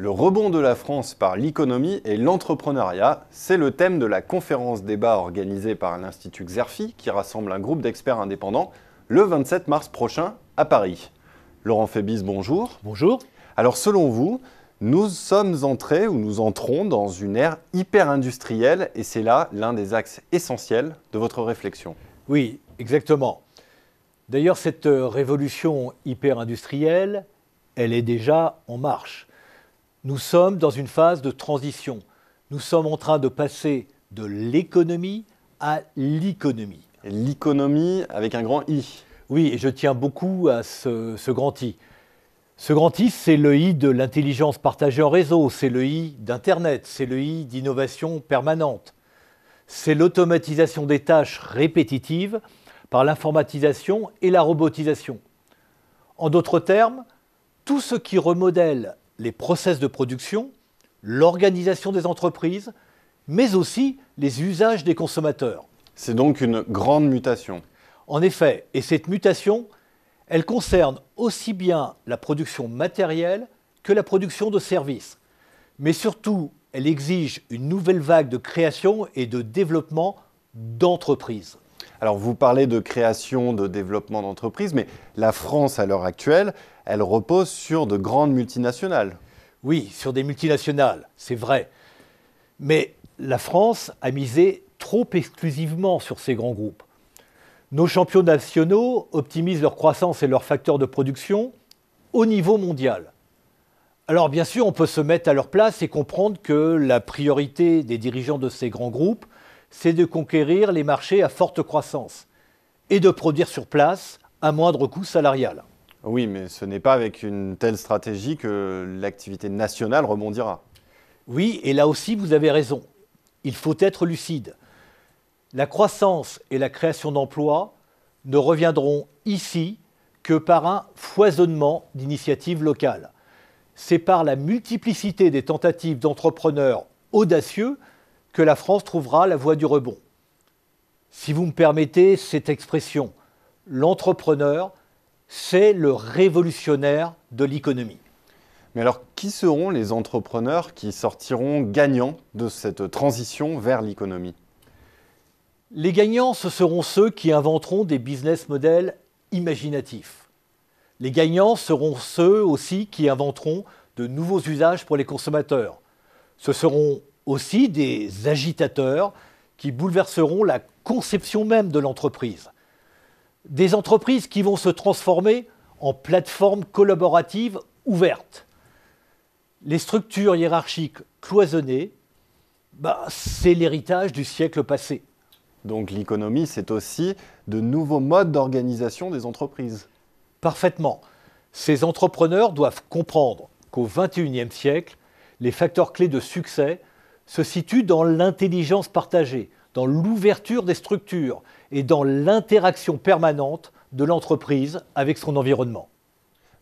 Le rebond de la France par l'économie et l'entrepreneuriat, c'est le thème de la conférence débat organisée par l'Institut Xerfi, qui rassemble un groupe d'experts indépendants, le 27 mars prochain à Paris. Laurent Fébis, bonjour. Bonjour. Alors selon vous, nous sommes entrés ou nous entrons dans une ère hyper industrielle et c'est là l'un des axes essentiels de votre réflexion. Oui, exactement. D'ailleurs, cette euh, révolution hyper industrielle, elle est déjà en marche. Nous sommes dans une phase de transition. Nous sommes en train de passer de l'économie à l'économie. L'économie avec un grand I. Oui, et je tiens beaucoup à ce, grand I. Ce grand I, c'est le I de l'intelligence partagée en réseau, c'est le I d'Internet, c'est le I d'innovation permanente. C'est l'automatisation des tâches répétitives par l'informatisation et la robotisation. En d'autres termes, tout ce qui remodèle les process de production, l'organisation des entreprises, mais aussi les usages des consommateurs. C'est donc une grande mutation. En effet, et cette mutation, elle concerne aussi bien la production matérielle que la production de services. Mais surtout, elle exige une nouvelle vague de création et de développement d'entreprises. Alors vous parlez de création, de développement d'entreprises, mais la France à l'heure actuelle, elle repose sur de grandes multinationales. Oui, sur des multinationales, c'est vrai. Mais la France a misé trop exclusivement sur ces grands groupes. Nos champions nationaux optimisent leur croissance et leurs facteurs de production au niveau mondial. Alors bien sûr, on peut se mettre à leur place et comprendre que la priorité des dirigeants de ces grands groupes c'est de conquérir les marchés à forte croissance et de produire sur place à moindre coût salarial. Oui, mais ce n'est pas avec une telle stratégie que l'activité nationale rebondira. Oui, et là aussi, vous avez raison. Il faut être lucide. La croissance et la création d'emplois ne reviendront ici que par un foisonnement d'initiatives locales. C'est par la multiplicité des tentatives d'entrepreneurs audacieux que la France trouvera la voie du rebond. Si vous me permettez cette expression, l'entrepreneur, c'est le révolutionnaire de l'économie. Mais alors, qui seront les entrepreneurs qui sortiront gagnants de cette transition vers l'économie Les gagnants, ce seront ceux qui inventeront des business models imaginatifs. Les gagnants seront ceux aussi qui inventeront de nouveaux usages pour les consommateurs. Ce seront aussi des agitateurs qui bouleverseront la conception même de l'entreprise. Des entreprises qui vont se transformer en plateformes collaboratives ouvertes. Les structures hiérarchiques cloisonnées, bah, c'est l'héritage du siècle passé. Donc l'économie, c'est aussi de nouveaux modes d'organisation des entreprises. Parfaitement. Ces entrepreneurs doivent comprendre qu'au XXIe siècle, les facteurs clés de succès se situe dans l'intelligence partagée, dans l'ouverture des structures et dans l'interaction permanente de l'entreprise avec son environnement.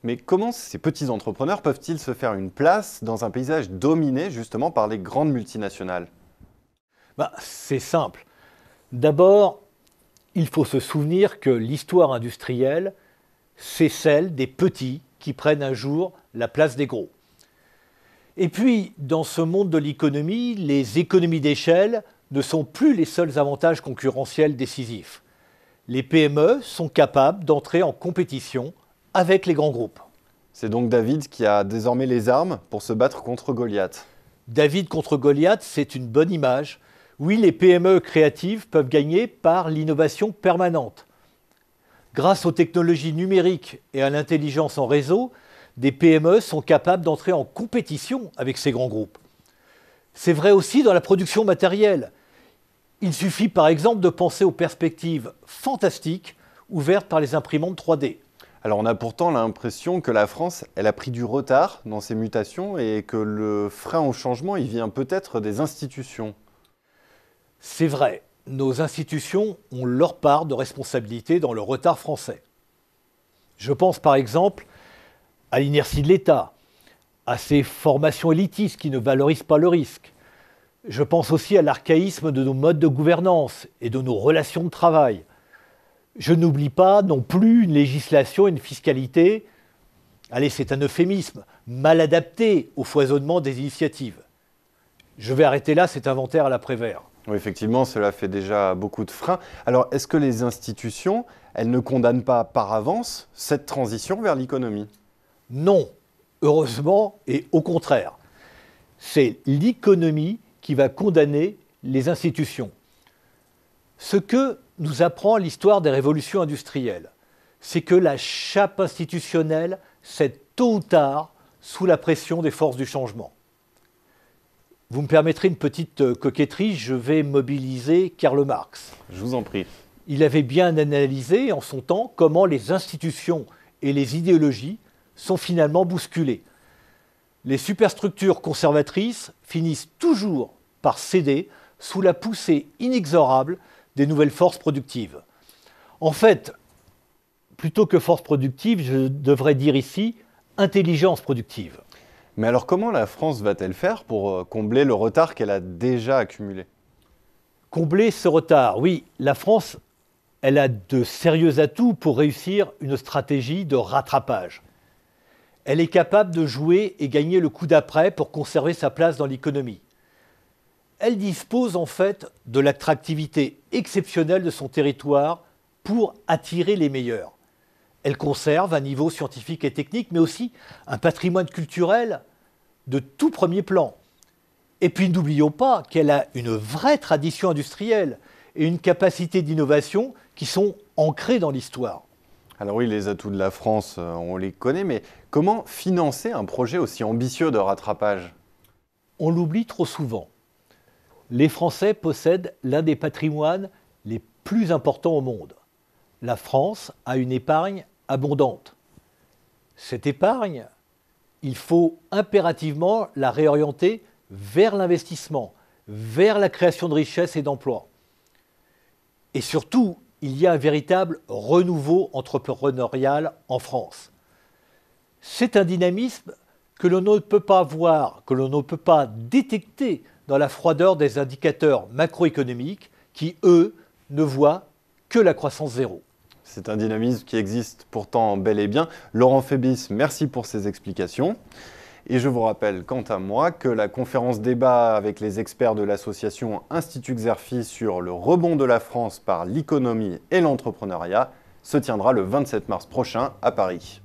Mais comment ces petits entrepreneurs peuvent-ils se faire une place dans un paysage dominé justement par les grandes multinationales ben, C'est simple. D'abord, il faut se souvenir que l'histoire industrielle, c'est celle des petits qui prennent un jour la place des gros. Et puis, dans ce monde de l'économie, les économies d'échelle ne sont plus les seuls avantages concurrentiels décisifs. Les PME sont capables d'entrer en compétition avec les grands groupes. C'est donc David qui a désormais les armes pour se battre contre Goliath. David contre Goliath, c'est une bonne image. Oui, les PME créatives peuvent gagner par l'innovation permanente. Grâce aux technologies numériques et à l'intelligence en réseau, des PME sont capables d'entrer en compétition avec ces grands groupes. C'est vrai aussi dans la production matérielle. Il suffit par exemple de penser aux perspectives fantastiques ouvertes par les imprimantes 3D. Alors on a pourtant l'impression que la France, elle a pris du retard dans ces mutations et que le frein au changement, il vient peut-être des institutions. C'est vrai, nos institutions ont leur part de responsabilité dans le retard français. Je pense par exemple à l'inertie de l'État, à ces formations élitistes qui ne valorisent pas le risque. Je pense aussi à l'archaïsme de nos modes de gouvernance et de nos relations de travail. Je n'oublie pas non plus une législation une fiscalité, allez c'est un euphémisme, mal adapté au foisonnement des initiatives. Je vais arrêter là cet inventaire à l'après-vert. Oui, effectivement, cela fait déjà beaucoup de freins. Alors, est-ce que les institutions, elles ne condamnent pas par avance cette transition vers l'économie non, heureusement, et au contraire. C'est l'économie qui va condamner les institutions. Ce que nous apprend l'histoire des révolutions industrielles, c'est que la chape institutionnelle cède tôt ou tard sous la pression des forces du changement. Vous me permettrez une petite euh, coquetterie, je vais mobiliser Karl Marx. Je vous en prie. Il avait bien analysé en son temps comment les institutions et les idéologies sont finalement bousculées. Les superstructures conservatrices finissent toujours par céder sous la poussée inexorable des nouvelles forces productives. En fait, plutôt que force productive, je devrais dire ici intelligence productive. Mais alors comment la France va-t-elle faire pour euh, combler le retard qu'elle a déjà accumulé Combler ce retard, oui, la France, elle a de sérieux atouts pour réussir une stratégie de rattrapage elle est capable de jouer et gagner le coup d'après pour conserver sa place dans l'économie. Elle dispose en fait de l'attractivité exceptionnelle de son territoire pour attirer les meilleurs. Elle conserve un niveau scientifique et technique, mais aussi un patrimoine culturel de tout premier plan. Et puis n'oublions pas qu'elle a une vraie tradition industrielle et une capacité d'innovation qui sont ancrées dans l'histoire. Alors oui, les atouts de la France, euh, on les connaît, mais comment financer un projet aussi ambitieux de rattrapage On l'oublie trop souvent. Les Français possèdent l'un des patrimoines les plus importants au monde. La France a une épargne abondante. Cette épargne, il faut impérativement la réorienter vers l'investissement, vers la création de richesses et d'emplois. Et surtout, il y a un véritable renouveau entrepreneurial en France. C'est un dynamisme que l'on ne peut pas voir, que l'on ne peut pas détecter dans la froideur des indicateurs macroéconomiques qui, eux, ne voient que la croissance zéro. C'est un dynamisme qui existe pourtant bel et bien. Laurent Fébis, merci pour ces explications. Et je vous rappelle, quant à moi, que la conférence débat avec les experts de l'association Institut Xerfi sur le rebond de la France par l'économie et l'entrepreneuriat se tiendra le 27 mars prochain à Paris.